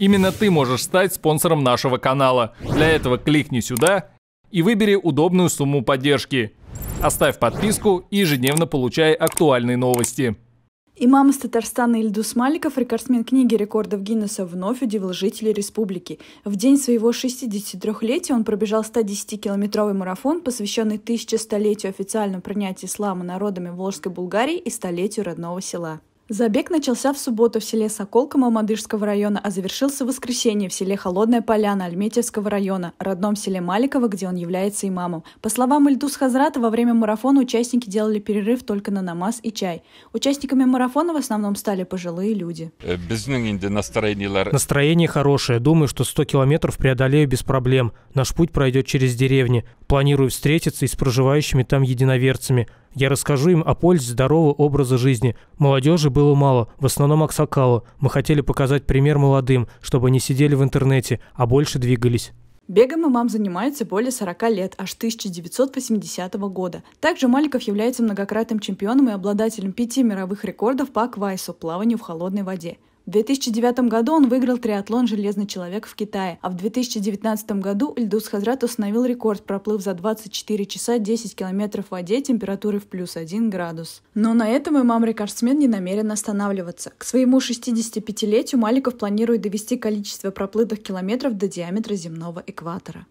Именно ты можешь стать спонсором нашего канала. Для этого кликни сюда и выбери удобную сумму поддержки. Оставь подписку и ежедневно получай актуальные новости. Имам из Татарстана Ильдус Маликов, рекордсмен книги рекордов Гиннесса, вновь удивил жителей республики. В день своего 63-летия он пробежал 110-километровый марафон, посвященный 1100-летию официального принятия ислама народами Волжской Булгарии и столетию родного села. Забег начался в субботу в селе Соколка Мамадышского района, а завершился в воскресенье в селе Холодная Поляна Альметьевского района, родном селе Маликова, где он является имамом. По словам Ильдус Хазрата, во время марафона участники делали перерыв только на намаз и чай. Участниками марафона в основном стали пожилые люди. Э, настроение хорошее. Думаю, что 100 километров преодолею без проблем. Наш путь пройдет через деревни. Планирую встретиться и с проживающими там единоверцами. Я расскажу им о пользе здорового образа жизни. Молодежи было мало, в основном аксакала. Мы хотели показать пример молодым, чтобы они сидели в интернете, а больше двигались. Бегом и мам занимается более 40 лет, аж 1980 года. Также Маликов является многократным чемпионом и обладателем пяти мировых рекордов по аквайсу – плаванию в холодной воде – в 2009 году он выиграл триатлон «Железный человек» в Китае, а в 2019 году Ильдус Хазрат установил рекорд, проплыв за 24 часа 10 километров в воде температуры в плюс 1 градус. Но на этом имам-рекордсмен не намерен останавливаться. К своему 65-летию Маликов планирует довести количество проплытых километров до диаметра земного экватора.